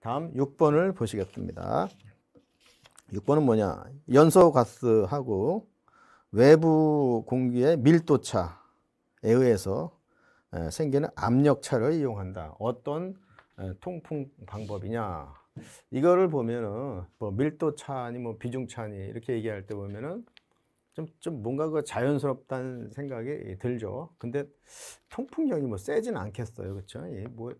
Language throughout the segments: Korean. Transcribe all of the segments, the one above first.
다음 6번을 보시겠습니다. 6번은 뭐냐? 연소 가스하고 외부 공기의 밀도차에 의해서 생기는 압력차를 이용한다. 어떤 통풍 방법이냐? 이거를 보면은 뭐 밀도차니 뭐 비중차니 이렇게 얘기할 때 보면은 좀, 좀 뭔가 그 자연스럽다는 생각이 들죠. 근데 통풍력이 뭐 세진 않겠어요. 그쵸 뭐, 예, 뭐,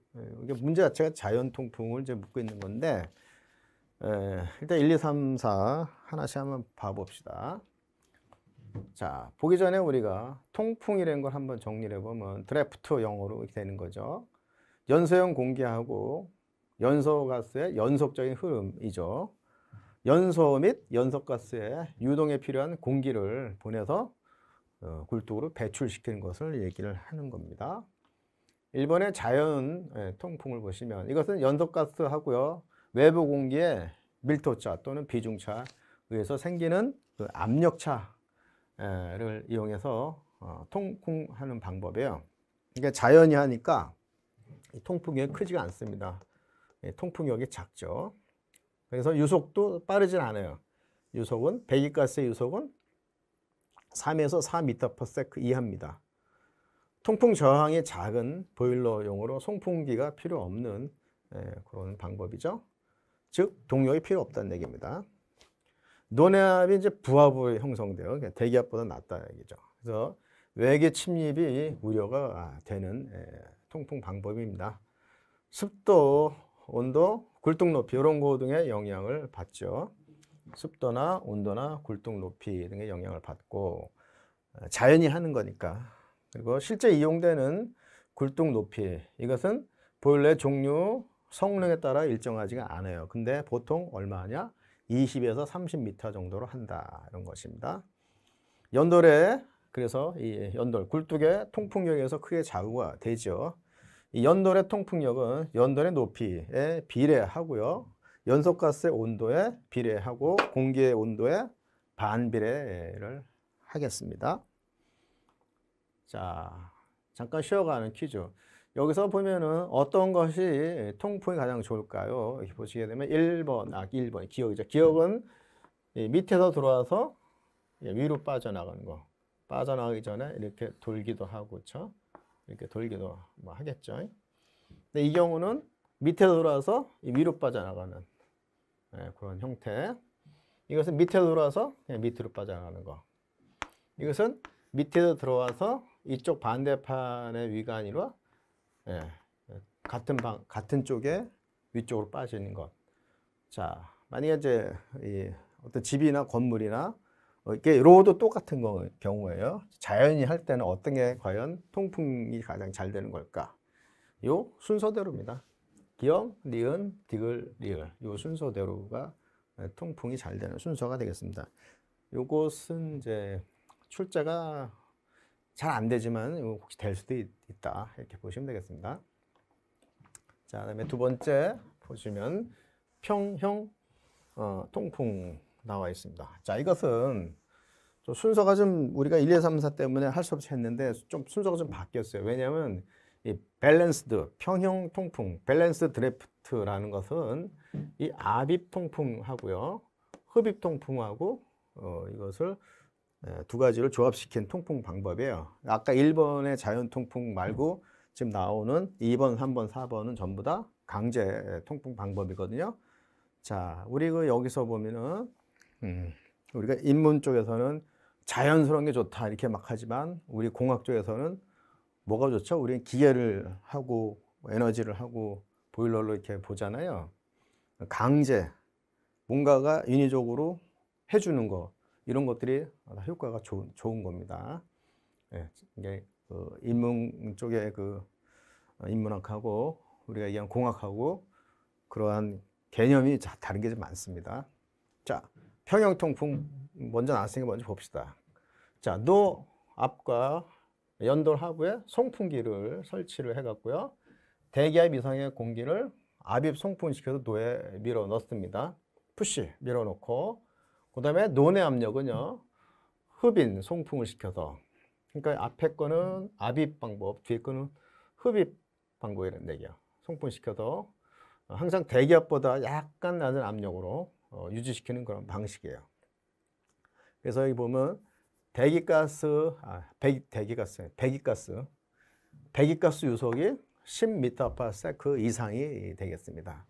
이게 문제 자체가 자연 통풍을 이제 묻고 있는 건데, 예, 일단 1, 2, 3, 4 하나씩 한번 봐봅시다. 자, 보기 전에 우리가 통풍이라는 걸 한번 정리를 해보면 드래프트 영어로 되는 거죠. 연소형 공기하고 연소 가스의 연속적인 흐름이죠. 연소 및 연소가스의 유동에 필요한 공기를 보내서 어, 굴뚝으로 배출시키는 것을 얘기를 하는 겁니다. 1번의 자연 예, 통풍을 보시면 이것은 연소가스하고요. 외부 공기의 밀도차 또는 비중차 의해서 생기는 그 압력차를 이용해서 어, 통풍하는 방법이에요. 이게 그러니까 자연이 하니까 통풍이 크지가 않습니다. 예, 통풍력이 작죠. 그래서 유속도 빠르진 않아요. 유속은 배기가스의 유속은 3에서 4m/s 이하입니다. 통풍 저항이 작은 보일러용으로 송풍기가 필요 없는 예, 그런 방법이죠. 즉 동력이 필요 없다는 얘기입니다. 논압이 이제 부하부에 형성돼요. 대기압보다 낫다 얘기죠. 그래서 외계 침입이 우려가 되는 예, 통풍 방법입니다. 습도, 온도, 굴뚝 높이 이런 거 등의 영향을 받죠. 습도나 온도나 굴뚝 높이 등의 영향을 받고 어, 자연이 하는 거니까 그리고 실제 이용되는 굴뚝 높이 이것은 보일러의 종류 성능에 따라 일정하지가 않아요. 근데 보통 얼마냐? 20에서 30m 정도로 한다 이런 것입니다. 연돌에 그래서 이 연돌 굴뚝의 통풍력에서 크게 좌우가 되죠. 연돌의 통풍력은 연돌의 높이에 비례하고요. 연소가스의 온도에 비례하고 공기의 온도에 반비례를 하겠습니다. 자, 잠깐 쉬어가는 퀴즈. 여기서 보면은 어떤 것이 통풍이 가장 좋을까요? 이렇게 보시게 되면 1번, 아, 1번, 기억이죠. 기억은 밑에서 들어와서 예, 위로 빠져나가는 거. 빠져나가기 전에 이렇게 돌기도 하고, 그렇죠? 이렇게 돌기도 뭐 하겠죠. 근데 이 경우는 밑에 돌아서 위로 빠져나가는 네, 그런 형태. 이것은 밑에 돌아서 밑으로 빠져나가는 거. 이것은 밑에서 들어와서 이쪽 반대판의 위관이로 예, 같은 방 같은 쪽에 위쪽으로 빠지는 것. 자, 만약에 이제 어떤 집이나 건물이나 뭐 이게 로도 똑같은 거, 경우예요. 자연이 할 때는 어떤 게 과연 통풍이 가장 잘 되는 걸까? 요 순서대로입니다. 기역, 리은, 디귿, 리을 요 순서대로가 통풍이 잘 되는 순서가 되겠습니다. 요것은 이제 출제가 잘 안 되지만 혹시 될 수도 있, 다 이렇게 보시면 되겠습니다. 자, 그다음에 두 번째 보시면 평형 어, 통풍 나와 있습니다. 자, 이것은 순서가 좀 우리가 1, 2, 3, 4 때문에 할 수 없이 했는데 좀 순서가 좀 바뀌었어요. 왜냐하면 이 밸런스드 평형 통풍 밸런스 드래프트라는 것은 이 아입 통풍하고요 흡입 통풍하고 어, 이것을 네, 두 가지를 조합시킨 통풍 방법이에요. 아까 1번의 자연 통풍 말고 지금 나오는 2번, 3번, 4번은 전부 다 강제 통풍 방법이거든요. 자, 우리 그 여기서 보면은 음. 우리가 인문 쪽에서는 자연스러운 게 좋다 이렇게 막 하지만 우리 공학 쪽에서는 뭐가 좋죠? 우리는 기계를 하고 에너지를 하고 보일러로 이렇게 보잖아요. 강제 뭔가가 인위적으로 해주는 거 이런 것들이 효과가 좋, 좋은 겁니다. 예, 이게 그 인문 쪽의 그 인문학하고 우리가 얘기한 공학하고 그러한 개념이 다른 게 좀 많습니다. 자, 평형 통풍 먼저 나왔으니까 먼저 봅시다. 자, 노 앞과 연돌 하부에 송풍기를 설치를 해갖고요. 대기압 이상의 공기를 압입 송풍시켜서 노에 밀어 넣습니다. 푸시 밀어 넣고 그 다음에 논의 압력은요. 흡인 송풍을 시켜서 그러니까 앞에 거는 압입 방법 뒤에 거는 흡입 방법이라는 얘기야. 송풍시켜서 항상 대기압보다 약간 낮은 압력으로 어, 유지시키는 그런 방식이에요. 그래서 여기 보면 배기가스, 아, 배기, 대기가스, 배기가스, 배기가스 유속이 10m/s 그 이상이 되겠습니다.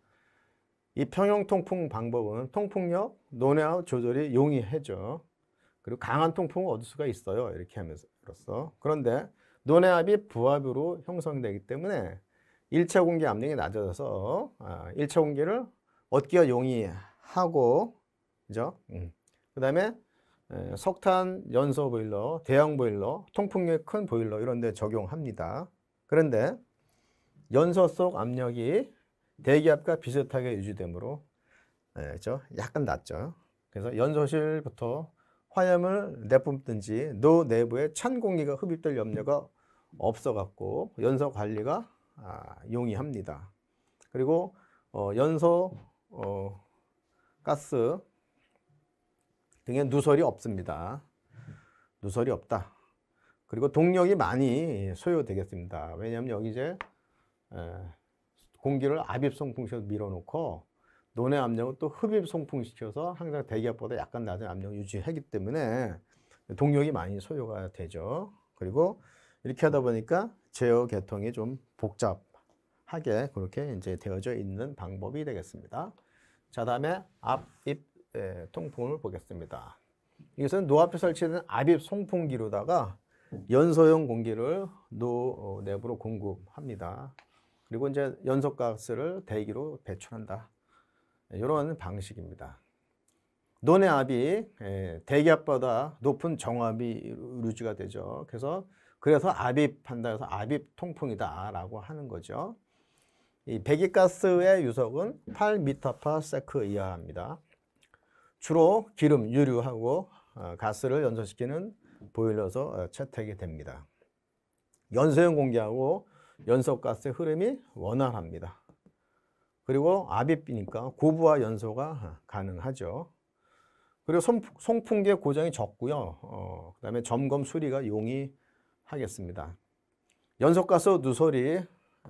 이 평형 통풍 방법은 통풍력, 논해압 조절이 용이해죠. 그리고 강한 통풍을 얻을 수가 있어요. 이렇게 하면서. 그런데 논해압이 부압으로 형성되기 때문에 1차 공기 압력이 낮아져서 1차 아, 공기를 얻기가 용이해 하고 그죠? 음. 그다음에 석탄 연소 보일러, 대형 보일러, 통풍력큰 보일러 이런 데 적용합니다. 그런데 연소 속 압력이 대기압과 비슷하게 유지되므로 그죠 약간 낮죠. 그래서 연소실부터 화염을 내뿜든지 노 내부에 찬 공기가 흡입될 염려가 없어갖고 연소 관리가 아, 용이합니다. 그리고 어, 연소 어, 가스 등의 누설이 없습니다. 누설이 없다. 그리고 동력이 많이 소요되겠습니다. 왜냐하면 여기 이제 공기를 압입 송풍시켜서 밀어놓고 논의 압력은 또 흡입 송풍시켜서 항상 대기압보다 약간 낮은 압력을 유지하기 때문에 동력이 많이 소요가 되죠. 그리고 이렇게 하다 보니까 제어 계통이 좀 복잡하게 그렇게 이제 되어져 있는 방법이 되겠습니다. 자, 다음에 앞입 예, 통풍을 보겠습니다. 이것은 노앞에 설치된 앞입 송풍기로다가 연소형 공기를 노 어, 내부로 공급합니다. 그리고 이제 연소 가스를 대기로 배출한다. 이런 네, 방식입니다. 논의 압이 대기압보다 높은 정압이 유지가 되죠. 그래서 그래서 압입한다 해서 압입 통풍이다라고 하는 거죠. 이 배기가스의 유속은 8mps 이하입니다. 주로 기름, 유류하고 어, 가스를 연소시키는 보일러서 어, 채택이 됩니다. 연소형 공기하고 연소가스의 흐름이 원활합니다. 그리고 아비비니까 고부와 연소가 어, 가능하죠. 그리고 송, 풍계 고정이 적고요. 어, 그 다음에 점검 수리가 용이하겠습니다. 연소가스 누설이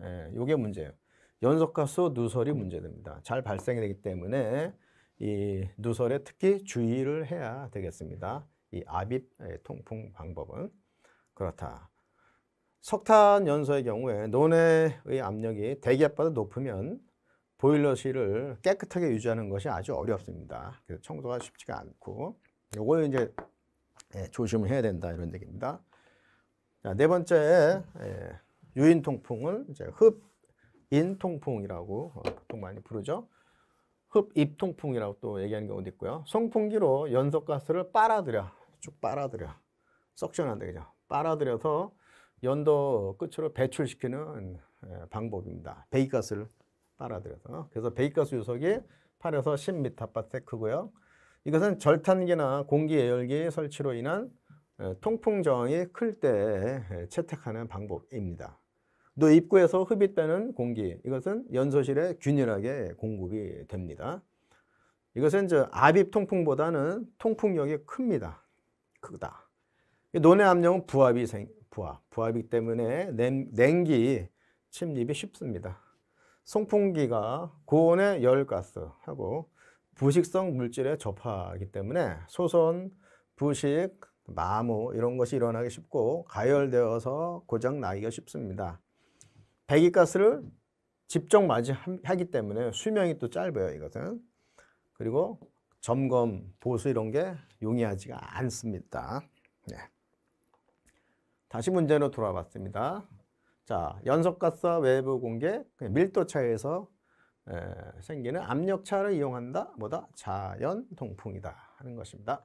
예, 게 문제예요. 연속가수 누설이 문제됩니다. 잘 발생되기 때문에 이 누설에 특히 주의를 해야 되겠습니다. 이 아빕 예, 통풍 방법은 그렇다. 석탄 연소의 경우에 논의 압력이 대기압보다 높으면 보일러실을 깨끗하게 유지하는 것이 아주 어렵습니다. 그래서 청소가 쉽지가 않고 요걸 이제 예, 조심해야 된다 이런 얘기입니다. 자, 네 번째 예, 유인 통풍을 이제 흡 인통풍이라고 어, 보통 많이 부르죠. 흡입통풍이라고 또 얘기하는 경우도 있고요. 송풍기로 연소가스를 빨아들여. 쭉 빨아들여. 석션한다, 그죠? 빨아들여서 연도 끝으로 배출시키는 예, 방법입니다. 배기가스를 빨아들여서. 그래서 배기가스 유속이 8에서 10mps 크고요. 이것은 절탄기나 공기예열기 설치로 인한 예, 통풍 저항이 클때 예, 채택하는 방법입니다. 또 입구에서 흡입되는 공기 이것은 연소실에 균일하게 공급이 됩니다. 이것은 저 압입 통풍보다는 통풍력이 큽니다. 크다. 논의 압력은 부압이 생, 부압. 부압이기 때문에 냉, 냉기 침입이 쉽습니다. 송풍기가 고온의 열가스하고 부식성 물질에 접하기 때문에 소선, 부식, 마모 이런 것이 일어나기 쉽고 가열되어서 고장 나기가 쉽습니다. 배기가스를 직접 맞이하기 때문에 수명이 또 짧아요 이것은 그리고 점검, 보수 이런 게 용이하지가 않습니다 네. 다시 문제로 돌아봤습니다 자 연속가스와 외부 공개 그 밀도 차이에서 에, 생기는 압력 차를 이용한다 뭐다 자연 통풍이다 하는 것입니다